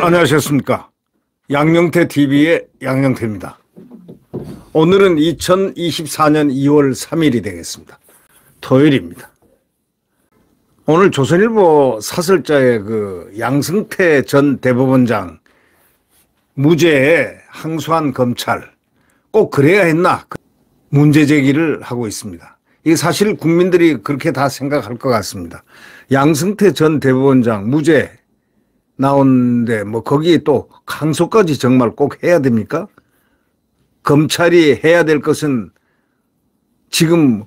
안녕하셨습니까? 양영태 TV의 양영태입니다. 오늘은 2024년 2월 3일이 되겠습니다. 토요일입니다. 오늘 조선일보 사설자의 그 양승태 전 대법원장 무죄에 항소한 검찰 꼭 그래야 했나? 문제 제기를 하고 있습니다. 이게 사실 국민들이 그렇게 다 생각할 것 같습니다. 양승태 전 대법원장 무죄 나오는데 뭐 거기에 또 항소까지 정말 꼭 해야 됩니까? 검찰이 해야 될 것은 지금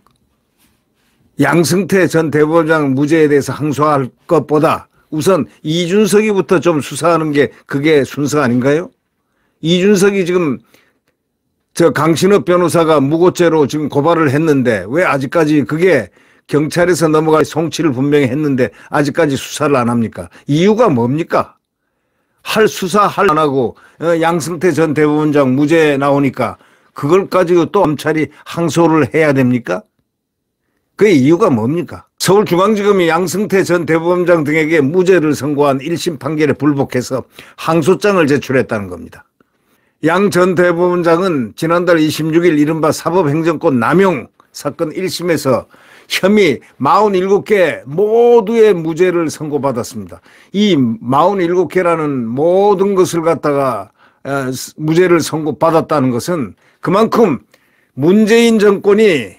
양승태 전 대법원장 무죄에 대해서 항소할 것보다 우선 이준석이부터 좀 수사하는 게 그게 순서 아닌가요? 이준석이 지금 저 강신업 변호사가 무고죄로 지금 고발을 했는데 왜 아직까지 그게 경찰에서 넘어가 송치를 분명히 했는데 아직까지 수사를 안 합니까? 이유가 뭡니까? 할 수사 할 안 하고 어, 양승태 전 대법원장 무죄 나오니까 그걸 가지고 또 검찰이 항소를 해야 됩니까? 그 이유가 뭡니까? 서울중앙지검이 양승태 전 대법원장 등에게 무죄를 선고한 1심 판결에 불복해서 항소장을 제출했다는 겁니다. 양전 대법원장은 지난달 26일 이른바 사법행정권 남용 사건 1심에서 혐의 47개 모두의 무죄를 선고받았습니다. 이 47개라는 모든 것을 갖다가 어, 무죄를 선고받았다는 것은 그만큼 문재인 정권이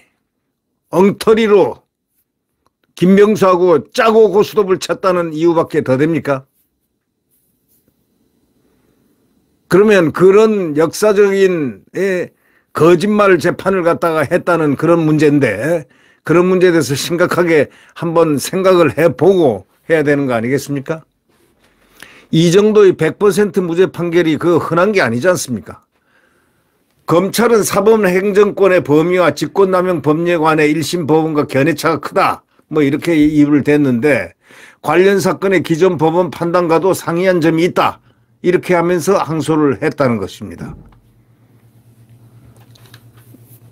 엉터리로 김병수하고 짜고 고수톱을 쳤다는 이유밖에 더 됩니까? 그러면 그런 역사적인 예, 거짓말 재판을 갖다가 했다는 그런 문제인데 그런 문제에 대해서 심각하게 한번 생각을 해보고 해야 되는 거 아니겠습니까? 이 정도의 100% 무죄 판결이 그 흔한 게 아니지 않습니까? 검찰은 사법행정권의 범위와 직권남용 법리에 관해 1심 법원과 견해차가 크다. 뭐 이렇게 입을 댔는데 관련 사건의 기존 법원 판단과도 상이한 점이 있다. 이렇게 하면서 항소를 했다는 것입니다.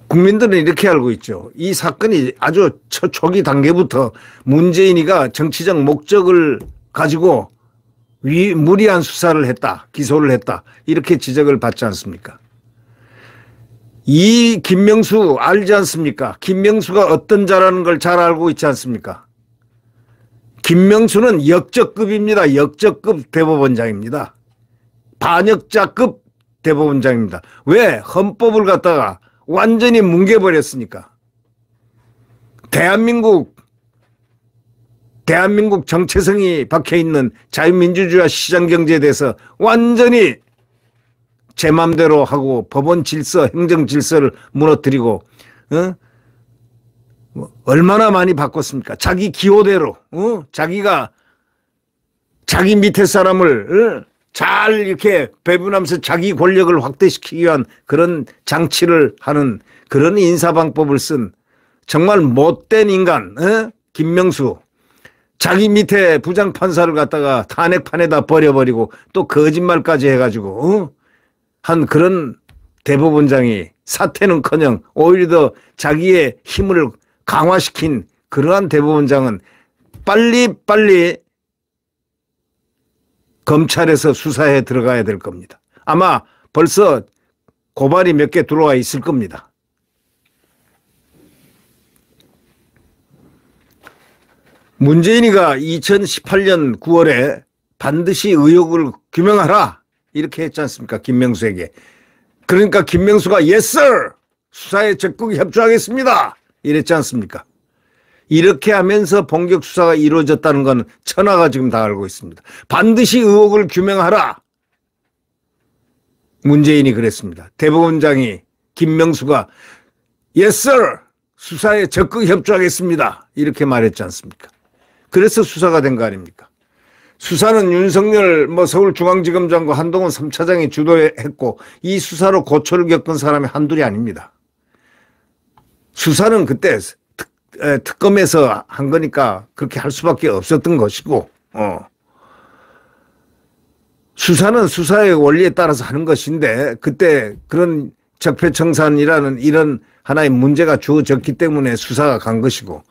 국민들은 이렇게 알고 있죠. 이 사건이 아주 초기 단계부터 문재인이가 정치적 목적을 가지고 위, 무리한 수사를 했다, 기소를 했다 이렇게 지적을 받지 않습니까? 이 김명수 알지 않습니까? 김명수가 어떤 자라는 걸 잘 알고 있지 않습니까? 김명수는 역적급입니다. 역적급 대법원장입니다. 반역자급 대법원장입니다. 왜? 헌법을 갖다가 완전히 뭉개버렸습니까 대한민국, 대한민국 정체성이 박혀있는 자유민주주의와 시장경제에 대해서 완전히 제 맘대로 하고 법원 질서, 행정 질서를 무너뜨리고, 어? 뭐 얼마나 많이 바꿨습니까? 자기 기호대로, 어? 자기가 자기 밑에 사람을 어? 잘 이렇게 배분하면서 자기 권력을 확대시키기 위한 그런 장치를 하는 그런 인사방법을 쓴 정말 못된 인간 에? 어? 김명수 자기 밑에 부장판사를 갖다가 탄핵판에다 버려버리고 또 거짓말까지 해가지고 어? 한 그런 대법원장이 사태는커녕 오히려 더 자기의 힘을 강화시킨 그러한 대법원장은 빨리빨리 검찰에서 수사에 들어가야 될 겁니다. 아마 벌써 고발이 몇 개 들어와 있을 겁니다. 문재인이가 2018년 9월에 반드시 의혹을 규명하라 이렇게 했지 않습니까 김명수에게 그러니까 김명수가 yes 수사에 적극 협조하겠습니다 이랬지 않습니까 이렇게 하면서 본격 수사가 이루어졌다는 건 천하가 지금 다 알고 있습니다. 반드시 의혹을 규명하라. 문재인이 그랬습니다. 대법원장이 김명수가 yes sir 수사에 적극 협조하겠습니다. 이렇게 말했지 않습니까? 그래서 수사가 된 거 아닙니까? 수사는 윤석열 뭐 서울중앙지검장과 한동훈 3차장이 주도했고 이 수사로 고초를 겪은 사람이 한둘이 아닙니다. 수사는 그때 특검에서 한 거니까 그렇게 할 수밖에 없었던 것이고, 어. 수사는 수사의 원리에 따라서 하는 것인데, 그때 그런 적폐청산이라는 이런 하나의 문제가 주어졌기 때문에 수사가 간 것이고,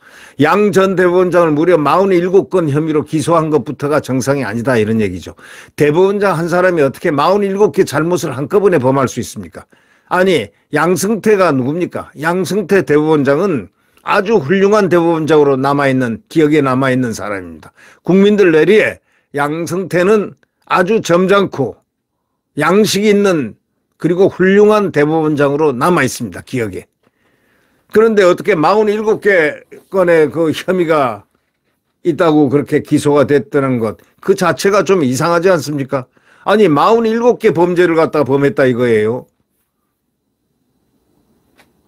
양 전 대법원장을 무려 47건 혐의로 기소한 것부터가 정상이 아니다 이런 얘기죠. 대법원장 한 사람이 어떻게 47개 잘못을 한꺼번에 범할 수 있습니까? 아니, 양승태가 누굽니까? 양승태 대법원장은 아주 훌륭한 대법원장으로 남아있는 기억에 남아있는 사람입니다. 국민들 내리에 양승태는 아주 점잖고 양식 있는 그리고 훌륭한 대법원장으로 남아있습니다. 기억에. 그런데 어떻게 47개 건의 그 혐의가 있다고 그렇게 기소가 됐다는 것 그 자체가 좀 이상하지 않습니까? 아니 47개 범죄를 갖다 범했다 이거예요.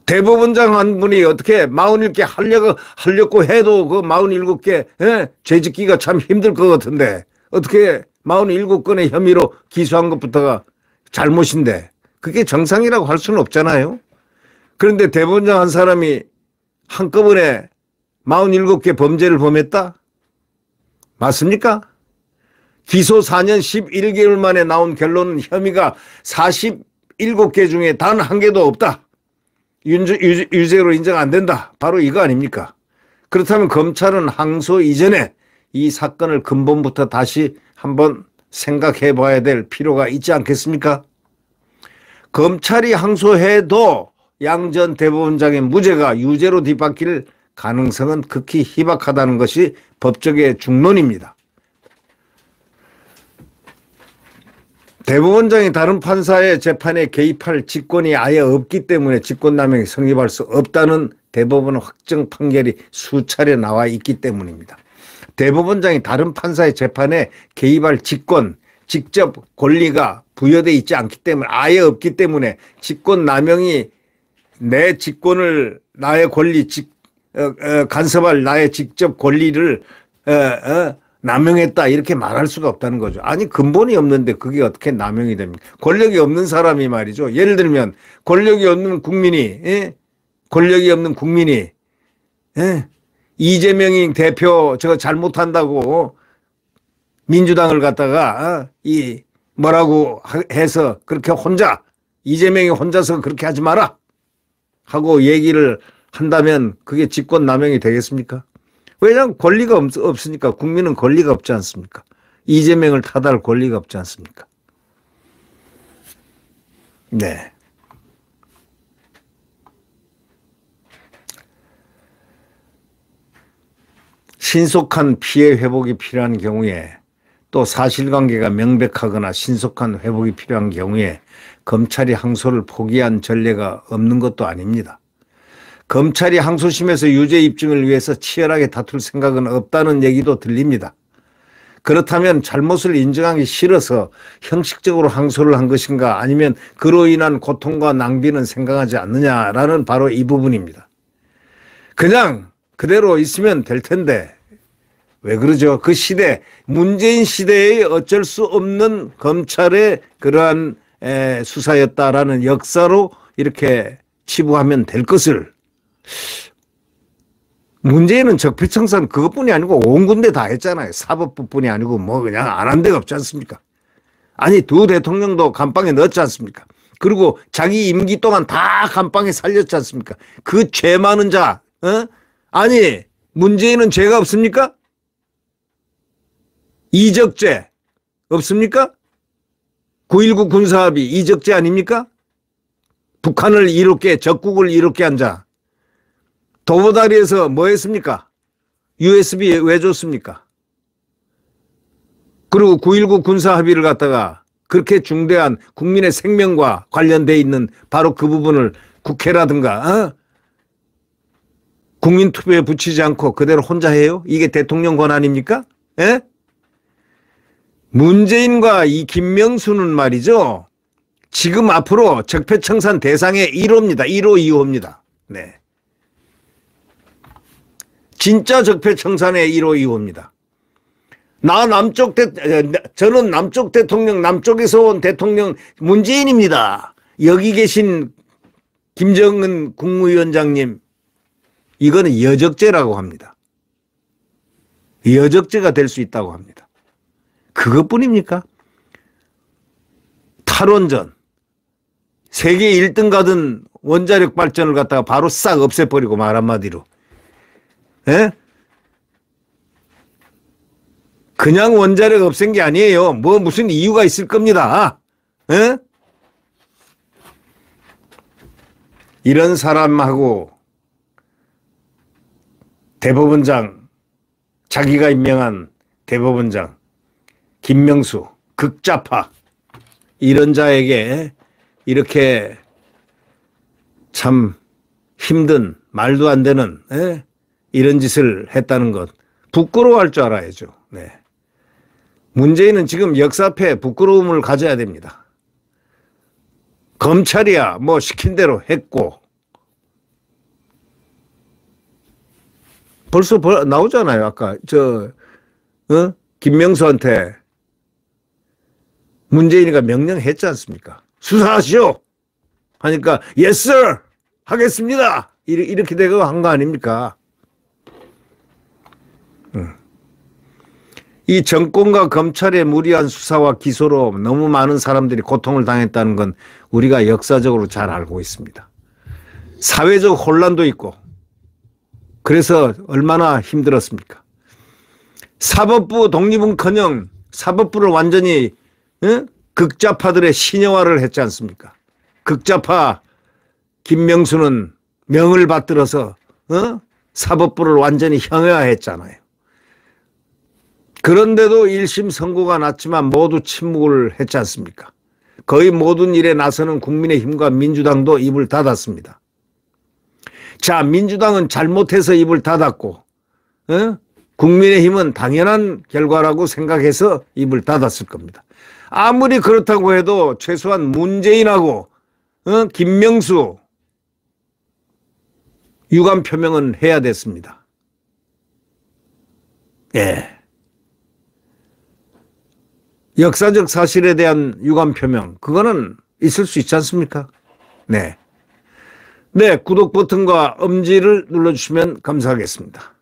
대법원장 한 분이 어떻게 마흔일 개 하려고 하려고 해도 그 마흔일곱 개 예? 죄짓기가 참 힘들 것 같은데 어떻게 마흔일곱 건의 혐의로 기소한 것부터가 잘못인데 그게 정상이라고 할 수는 없잖아요. 그런데 대법원장 한 사람이 한꺼번에 47개 범죄를 범했다? 맞습니까? 기소 4년 11개월 만에 나온 결론은 혐의가 47개 중에 단 한 개도 없다. 유죄, 유죄, 로 인정 안 된다. 바로 이거 아닙니까? 그렇다면 검찰은 항소 이전에 이 사건을 근본부터 다시 한번 생각해 봐야 될 필요가 있지 않겠습니까? 검찰이 항소해도 양 전 대법원장의 무죄가 유죄로 뒤바뀔 가능성은 극히 희박하다는 것이 법적의 중론입니다. 대법원장이 다른 판사의 재판에 개입할 직권이 아예 없기 때문에 직권남용이 성립할 수 없다는 대법원 확정 판결이 수차례 나와 있기 때문입니다. 대법원장이 다른 판사의 재판에 개입할 직권, 직접 권리가 부여돼 있지 않기 때문에 아예 없기 때문에 직권남용이 내 직권을 나의 권리 직, 어, 어, 간섭할 나의 직접 권리를 어, 어, 남용했다 이렇게 말할 수가 없다는 거죠. 아니 근본이 없는데 그게 어떻게 남용이 됩니까? 권력이 없는 사람이 말이죠. 예를 들면 권력이 없는 국민이 예? 권력이 없는 국민이 예? 이재명 대표 저거 잘못한다고 민주당을 갖다가 어? 이 뭐라고 해서 그렇게 혼자 이재명이 혼자서 그렇게 하지 마라 하고 얘기를 한다면 그게 직권남용이 되겠습니까? 왜냐하면 권리가 없, 으니까 국민은 권리가 없지 않습니까? 이재명을 타달 권리가 없지 않습니까? 네. 신속한 피해 회복이 필요한 경우에 또 사실관계가 명백하거나 신속한 회복이 필요한 경우에 검찰이 항소를 포기한 전례가 없는 것도 아닙니다. 검찰이 항소심에서 유죄 입증을 위해서 치열하게 다툴 생각은 없다는 얘기도 들립니다. 그렇다면 잘못을 인정하기 싫어서 형식적으로 항소를 한 것인가 아니면 그로 인한 고통과 낭비는 생각하지 않느냐라는 바로 이 부분입니다. 그냥 그대로 있으면 될 텐데 왜 그러죠? 그 시대 문재인 시대의 어쩔 수 없는 검찰의 그러한 수사였다라는 역사로 이렇게 치부하면 될 것을 문재인은 적폐청산 그것뿐이 아니고 온 군데 다 했잖아요. 사법부뿐이 아니고 뭐 그냥 안 한 데가 없지 않습니까? 아니 두 대통령도 감방에 넣었지 않습니까? 그리고 자기 임기 동안 다 감방에 살렸지 않습니까? 그 죄 많은 자, 어? 아니 문재인은 죄가 없습니까? 이적죄 없습니까? 9.19 군사합의 이적죄 아닙니까? 북한을 이롭게 적국을 이롭게 한 자. 도보다리에서 뭐 했습니까? u s b 왜 줬습니까? 그리고 9.19 군사 합의를 갖다가 그렇게 중대한 국민의 생명과 관련돼 있는 바로 그 부분을 국회라든가 어? 국민 투표에 붙이지 않고 그대로 혼자 해요? 이게 대통령 권한입니까? 에? 예? 문재인과 이 김명수는 말이죠. 지금 앞으로 적폐청산 대상의 1호입니다. 1호, 2호입니다. 네. 진짜 적폐청산의 1호 2호입니다. 나 남쪽 대, 저는 남쪽 대통령, 남쪽에서 온 대통령 문재인입니다. 여기 계신 김정은 국무위원장님, 이거는 여적죄라고 합니다. 여적죄가 될 수 있다고 합니다. 그것뿐입니까? 탈원전, 세계 1등 가든 원자력 발전을 갖다가 바로 싹 없애버리고 말 한마디로 에? 예? 그냥 원자력 없앤 게 아니에요. 뭐 무슨 이유가 있을 겁니다. 에? 예? 이런 사람하고 대법원장 자기가 임명한 대법원장 김명수 극좌파 이런 자에게 이렇게 참 힘든 말도 안 되는 에? 예? 이런 짓을 했다는 것 부끄러워할 줄 알아야죠. 네. 문재인은 지금 역사 앞에 부끄러움을 가져야 됩니다. 검찰이야 뭐 시킨 대로 했고 벌써 벌, 나오잖아요. 아까 저 어? 김명수한테 문재인이가 명령했지 않습니까? 수사하시오. 하니까 yes 하겠습니다. 이렇게 되고 한 거 아닙니까? 이 정권과 검찰의 무리한 수사와 기소로 너무 많은 사람들이 고통을 당했다는 건 우리가 역사적으로 잘 알고 있습니다. 사회적 혼란도 있고 그래서 얼마나 힘들었습니까? 사법부 독립은커녕 사법부를 완전히 응? 극좌파들의 신여화를 했지 않습니까? 극좌파 김명수는 명을 받들어서 어? 사법부를 완전히 형해화했잖아요. 그런데도 1심 선고가 났지만 모두 침묵을 했지 않습니까? 거의 모든 일에 나서는 국민의힘과 민주당도 입을 닫았습니다. 자, 민주당은 잘못해서 입을 닫았고, 어? 국민의힘은 당연한 결과라고 생각해서 입을 닫았을 겁니다. 아무리 그렇다고 해도 최소한 문재인하고 어? 김명수 유감 표명은 해야 됐습니다. 예. 역사적 사실에 대한 유감 표명 그거는 있을 수 있지 않습니까? 네. 네, 구독 버튼과 엄지를 눌러주시면 감사하겠습니다.